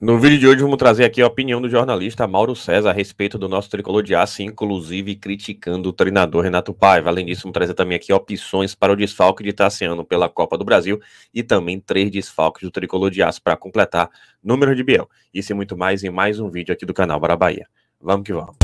No vídeo de hoje vamos trazer aqui a opinião do jornalista Mauro César a respeito do nosso tricolor de aço, inclusive criticando o treinador Renato Paiva. Além disso, vamos trazer também aqui opções para o desfalque de Tassiano pela Copa do Brasil e também três desfalques do tricolor de aço para completar número de Biel. Isso e muito mais em mais um vídeo aqui do canal Bahia. Vamos que vamos.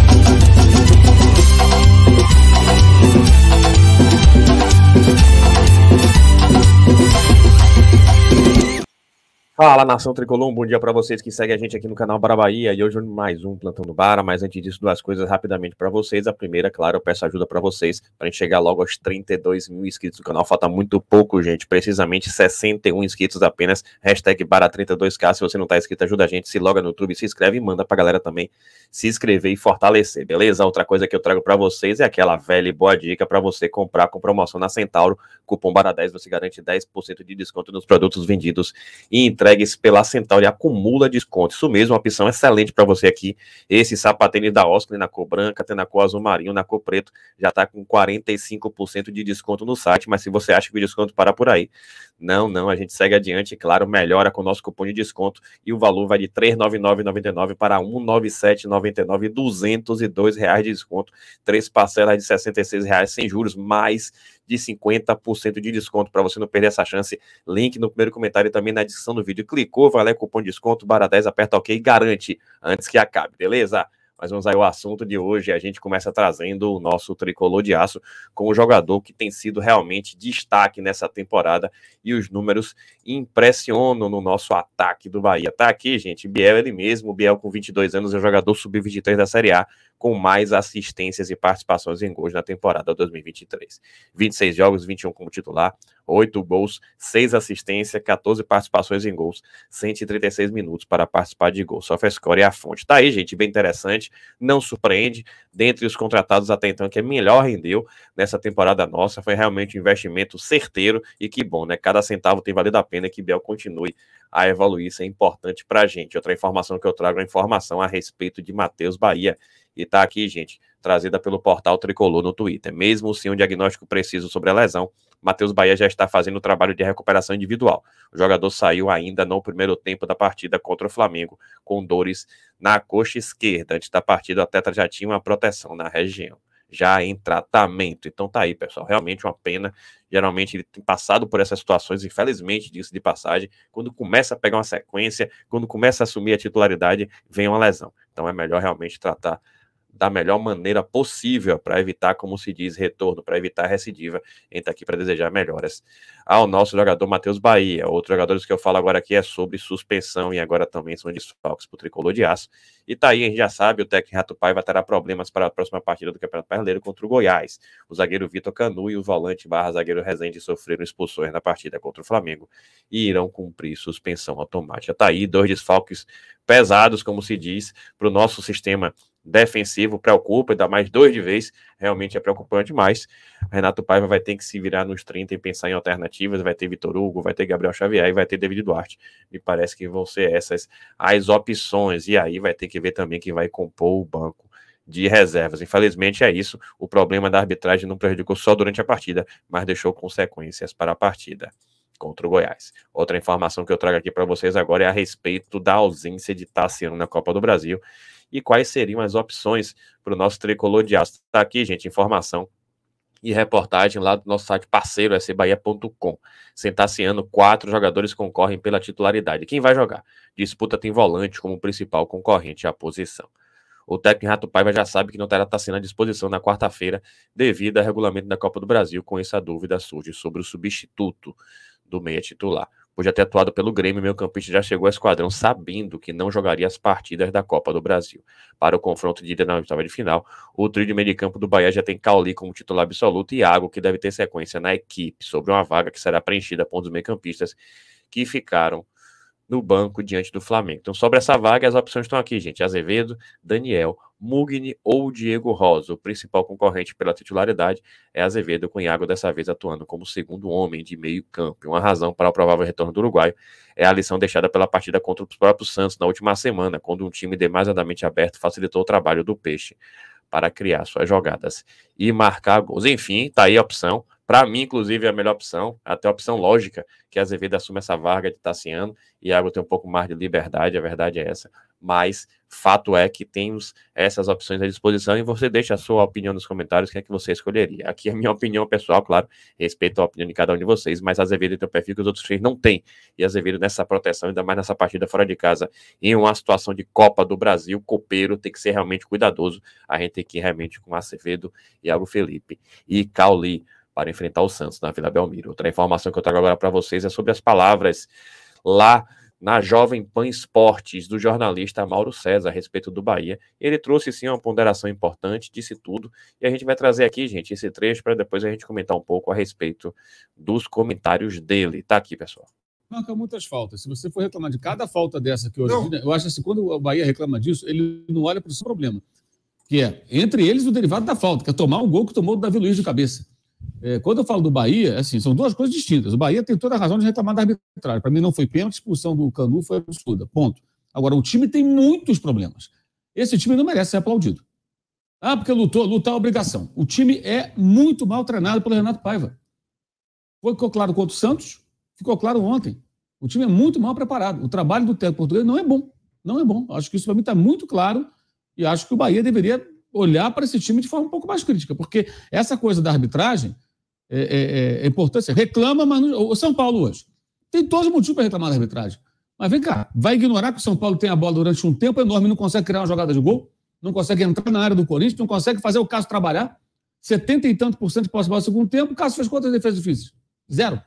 Fala nação tricolor, um bom dia para vocês que seguem a gente aqui no canal Bara Bahia e hoje mais um plantando Bara. Mas antes disso, duas coisas rapidamente para vocês. A primeira, claro, eu peço ajuda para vocês para gente chegar logo aos 32 mil inscritos do canal. Falta muito pouco, gente, precisamente 61 inscritos apenas. Hashtag Bara32k. Se você não tá inscrito, ajuda a gente, se loga no YouTube, se inscreve e manda pra galera também se inscrever e fortalecer, beleza? Outra coisa que eu trago para vocês é aquela velha e boa dica para você comprar com promoção na Centauro Cupom BARA10 você garante 10% de desconto nos produtos vendidos e entregues pela Centauri. Acumula desconto. Isso mesmo, uma opção excelente para você aqui. Esse sapatênis da Oscar na cor branca, tem na cor azul marinho, na cor preto, já está com 45% de desconto no site, mas se você acha que o desconto para por aí, não, não, a gente segue adiante, claro, melhora com o nosso cupom de desconto e o valor vai de R$ 399,99 para R$ 197,99, R$ reais de desconto, três parcelas de R$ reais sem juros, mais de 50% de desconto para você não perder essa chance. Link no primeiro comentário e também na descrição do vídeo. Clicou, vai lá, é cupom de desconto, barra 10, aperta OK e garante antes que acabe, beleza? Mas vamos aí, o assunto de hoje, a gente começa trazendo o nosso tricolor de aço com o jogador que tem sido realmente destaque nessa temporada e os números impressionam no nosso ataque do Bahia. Tá aqui, gente, Biel ele mesmo, Biel com 22 anos é jogador sub-23 da Série A com mais assistências e participações em gols na temporada 2023. 26 jogos, 21 como titular, 8 gols, 6 assistências, 14 participações em gols, 136 minutos para participar de gols. Só fez score a fonte. Tá aí, gente, bem interessante, não surpreende. Dentre os contratados até então que é melhor rendeu nessa temporada nossa, foi realmente um investimento certeiro e que bom, né? Cada centavo tem valido a pena que Bel continue a evoluir, isso é importante pra gente. Outra informação que eu trago é a informação a respeito de Matheus Bahia, e tá aqui, gente, trazida pelo portal Tricolor no Twitter. Mesmo sem um diagnóstico preciso sobre a lesão, Matheus Bahia já está fazendo o trabalho de recuperação individual. O jogador saiu ainda no primeiro tempo da partida contra o Flamengo, com dores na coxa esquerda. Antes da partida, o atleta já tinha uma proteção na região já em tratamento. Então tá aí, pessoal. Realmente uma pena. Geralmente ele tem passado por essas situações, infelizmente, disso de passagem. Quando começa a pegar uma sequência, quando começa a assumir a titularidade, vem uma lesão. Então é melhor realmente tratar da melhor maneira possível para evitar, como se diz, retorno, para evitar recidiva. Entra aqui para desejar melhoras ao ah, nosso jogador Matheus Bahia. Outros jogadores que eu falo agora aqui é sobre suspensão e agora também são desfalques para o tricolor de aço. E tá aí, a gente já sabe, o Tec Rato Paiva terá problemas para a próxima partida do Campeonato Brasileiro contra o Goiás. O zagueiro Vitor Canu e o volante barra zagueiro Rezende sofreram expulsões na partida contra o Flamengo e irão cumprir suspensão automática. Tá aí, dois desfalques pesados, como se diz, para o nosso sistema defensivo preocupa, ainda mais dois de vez, realmente é preocupante, demais Renato Paiva vai ter que se virar nos 30 e pensar em alternativas, vai ter Vitor Hugo, vai ter Gabriel Xavier e vai ter David Duarte. Me parece que vão ser essas as opções, e aí vai ter que ver também quem vai compor o banco de reservas. Infelizmente é isso, o problema da arbitragem não prejudicou só durante a partida, mas deixou consequências para a partida contra o Goiás. Outra informação que eu trago aqui para vocês agora é a respeito da ausência de Tassiano na Copa do Brasil e quais seriam as opções para o nosso tricolor de aço. Está aqui, gente, informação e reportagem lá do nosso site parceiro, sbahia.com. Sentaciano, quatro jogadores concorrem pela titularidade. Quem vai jogar? Disputa tem volante como principal concorrente à posição. O técnico Rato Paiva já sabe que não terá Tassiano à disposição na quarta-feira devido ao regulamento da Copa do Brasil. Com essa dúvida surge sobre o substituto do meia titular. Podia ter atuado pelo Grêmio, meu campista já chegou ao esquadrão sabendo que não jogaria as partidas da Copa do Brasil. Para o confronto de ida na oitava de final, o trio de meio campo do Bahia já tem Cauli como titular absoluto e Iago, que deve ter sequência na equipe, sobre uma vaga que será preenchida por um dos meio-campistas que ficaram no banco diante do Flamengo. Então, sobre essa vaga, as opções estão aqui, gente. Azevedo, Daniel, Mugni ou Diego Rosa. O principal concorrente pela titularidade é Azevedo, com dessa vez atuando como segundo homem de meio campo. Uma razão para o provável retorno do Uruguai é a lição deixada pela partida contra o próprio Santos na última semana, quando um time demasiadamente aberto facilitou o trabalho do Peixe para criar suas jogadas e marcar gols. Enfim, tá aí a opção. Para mim, inclusive, é a melhor opção, até a opção lógica, que é a Azevedo assume essa vaga de Tassiano e Iago tem um pouco mais de liberdade, a verdade é essa. Mas fato é que temos essas opções à disposição e você deixa a sua opinião nos comentários, quem é que você escolheria. Aqui é a minha opinião pessoal, claro, respeito a opinião de cada um de vocês, mas a Azevedo tem um perfil que os outros três não têm. E a Azevedo nessa proteção, ainda mais nessa partida fora de casa, em uma situação de Copa do Brasil, copeiro tem que ser realmente cuidadoso. A gente tem que ir realmente com a Azevedo e Iago Felipe e Cauli para enfrentar o Santos na Vila Belmiro. Outra informação que eu trago agora para vocês é sobre as palavras lá na Jovem Pan Esportes, do jornalista Mauro César, a respeito do Bahia. Ele trouxe sim uma ponderação importante, disse tudo, e a gente vai trazer aqui, gente, esse trecho para depois a gente comentar um pouco a respeito dos comentários dele. Tá aqui, pessoal. Marca muitas faltas. Se você for reclamar de cada falta dessa que hoje, eu acho assim, quando o Bahia reclama disso, ele não olha para o seu problema, que é, entre eles, o derivado da falta, que é tomar um gol que tomou o Davi Luiz de cabeça. É, quando eu falo do Bahia, é assim, são duas coisas distintas. O Bahia tem toda a razão de reclamar da arbitragem. Para mim não foi pênalti, a expulsão do Canu foi absurda. Ponto. Agora, o time tem muitos problemas. Esse time não merece ser aplaudido. Ah, porque lutou, lutar é obrigação. O time é muito mal treinado pelo Renato Paiva. Ficou claro contra o Santos, ficou claro ontem. O time é muito mal preparado. O trabalho do técnico português não é bom. Não é bom. Acho que isso para mim está muito claro e acho que o Bahia deveria olhar para esse time de forma um pouco mais crítica, porque essa coisa da arbitragem é, é, é, é importância. Reclama, mas não, o São Paulo hoje tem todos os motivos para reclamar da arbitragem. Mas vem cá, vai ignorar que o São Paulo tem a bola durante um tempo enorme, não consegue criar uma jogada de gol, não consegue entrar na área do Corinthians, não consegue fazer o Cássio trabalhar. 70 e tanto por cento de posse no segundo tempo, o Cássio fez quantas defesas difíceis? Zero.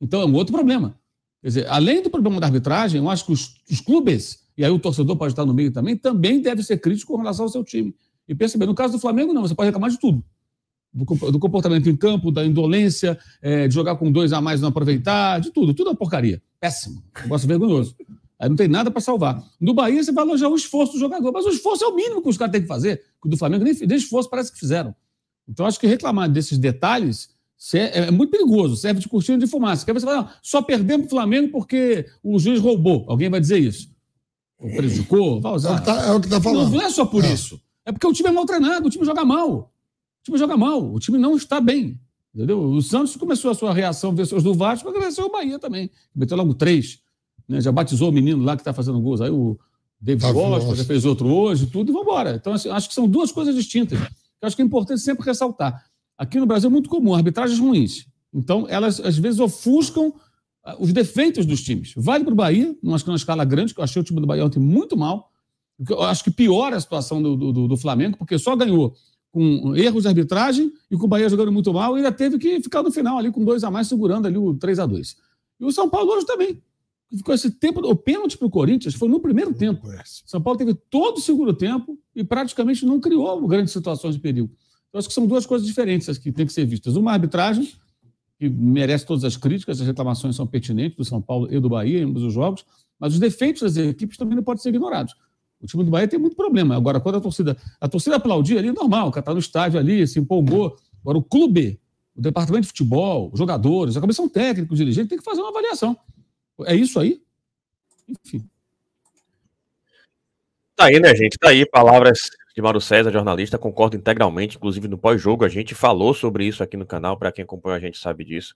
Então é um outro problema. Quer dizer, além do problema da arbitragem, eu acho que os, os clubes, e aí o torcedor pode estar no meio também, também deve ser crítico com relação ao seu time. E perceber, no caso do Flamengo, não, você pode reclamar de tudo do comportamento em campo, da indolência, é, de jogar com dois a mais e não aproveitar, de tudo, tudo é uma porcaria. Péssimo, negócio vergonhoso. Aí não tem nada para salvar. No Bahia você vai alojar o esforço do jogador, mas o esforço é o mínimo que os caras têm que fazer, O do Flamengo nem, nem esforço parece que fizeram. Então acho que reclamar desses detalhes é, é, muito perigoso, serve de cortina de fumaça. Porque você falar só perdemos o Flamengo porque o juiz roubou. Alguém vai dizer isso. Ou prejudicou, vai usar. É o que está é tá falando. Não, não, é só por é. isso. É porque o time é mal treinado, o time joga mal. O time joga mal, o time não está bem. Entendeu? O Santos começou a sua reação versus do Vasco, mas reação o Bahia também. Meteu logo três. Né? Já batizou o menino lá que está fazendo gols. Aí o David Costa já fez outro hoje, tudo, e vamos embora Então, assim, acho que são duas coisas distintas. Que acho que é importante sempre ressaltar. Aqui no Brasil é muito comum, arbitragens ruins. Então, elas às vezes ofuscam ah, os defeitos dos times. Vale para o Bahia, é numa escala grande, que eu achei o time do Bahia ontem muito mal. Eu acho que piora a situação do, do, do Flamengo, porque só ganhou com erros de arbitragem e com o Bahia jogando muito mal, ainda teve que ficar no final ali com dois a mais, segurando ali o 3 a 2 E o São Paulo hoje também. Ficou esse tempo, o pênalti para o Corinthians foi no primeiro tempo. São Paulo teve todo o segundo tempo e praticamente não criou grandes situações de perigo. Eu então, acho que são duas coisas diferentes que têm que ser vistas. Uma arbitragem, que merece todas as críticas, as reclamações são pertinentes do São Paulo e do Bahia, em ambos os jogos, mas os defeitos das equipes também não podem ser ignorados. O time do Bahia tem muito problema. Agora, quando a torcida. A torcida aplaudir ali, normal, o cara tá no estádio ali, se empolgou. Agora, o clube, o departamento de futebol, os jogadores, a comissão técnica, o dirigente, tem que fazer uma avaliação. É isso aí? Enfim. Tá aí, né, gente? Tá aí palavras de Mauro César, jornalista, concordo integralmente, inclusive no pós-jogo a gente falou sobre isso aqui no canal, para quem acompanha a gente sabe disso.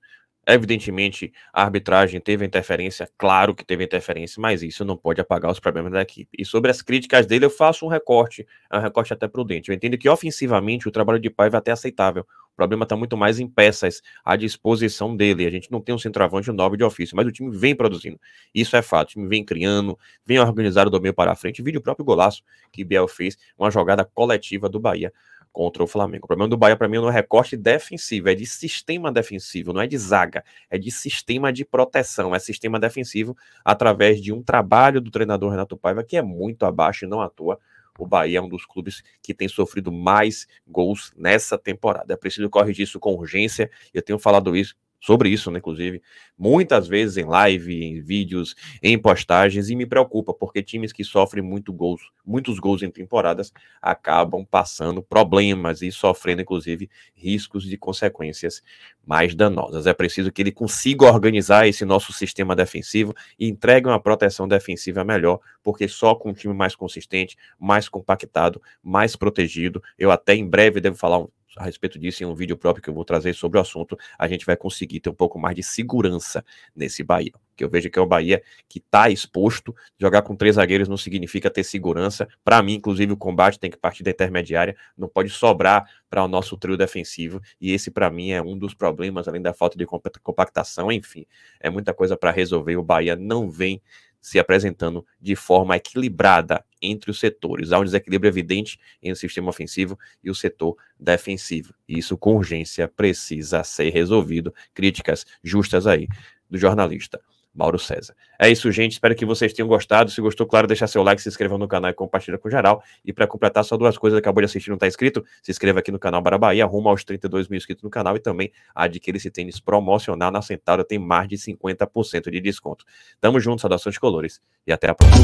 Evidentemente, a arbitragem teve interferência, claro que teve interferência, mas isso não pode apagar os problemas da equipe. E sobre as críticas dele, eu faço um recorte, é um recorte até prudente. Eu entendo que ofensivamente o trabalho de Paiva é até aceitável. O problema está muito mais em peças, à disposição dele. A gente não tem um centroavante nobre de ofício, mas o time vem produzindo. Isso é fato. O time vem criando, vem organizar o domínio para a frente. Vide o próprio golaço que Biel fez, uma jogada coletiva do Bahia contra o Flamengo. O problema do Bahia, para mim, não é recorte defensivo, é de sistema defensivo, não é de zaga, é de sistema de proteção, é sistema defensivo através de um trabalho do treinador Renato Paiva que é muito abaixo e não à toa. O Bahia é um dos clubes que tem sofrido mais gols nessa temporada. É preciso corrigir isso com urgência. Eu tenho falado isso sobre isso, né, inclusive, muitas vezes em live, em vídeos, em postagens, e me preocupa, porque times que sofrem muito gols, muitos gols em temporadas acabam passando problemas e sofrendo, inclusive, riscos de consequências mais danosas. É preciso que ele consiga organizar esse nosso sistema defensivo e entregue uma proteção defensiva melhor, porque só com um time mais consistente, mais compactado, mais protegido, eu até em breve devo falar um a respeito disso em um vídeo próprio que eu vou trazer sobre o assunto, a gente vai conseguir ter um pouco mais de segurança nesse Bahia. Que eu vejo que é o Bahia que está exposto. Jogar com três zagueiros não significa ter segurança. Para mim, inclusive, o combate tem que partir da intermediária, não pode sobrar para o nosso trio defensivo. E esse, para mim, é um dos problemas, além da falta de compactação. Enfim, é muita coisa para resolver. O Bahia não vem se apresentando de forma equilibrada entre os setores. Há um desequilíbrio evidente entre o sistema ofensivo e o setor defensivo. E isso, com urgência, precisa ser resolvido. Críticas justas aí do jornalista. Mauro César. É isso, gente. Espero que vocês tenham gostado. Se gostou, claro, deixa seu like, se inscreva no canal e compartilha com geral. E para completar, só duas coisas. Acabou de assistir, não está inscrito? Se inscreva aqui no canal Barabaí, arruma aos 32 mil inscritos no canal e também adquira esse tênis promocional na Centauro. Tem mais de 50% de desconto. Tamo junto, saudações de colores e até a próxima.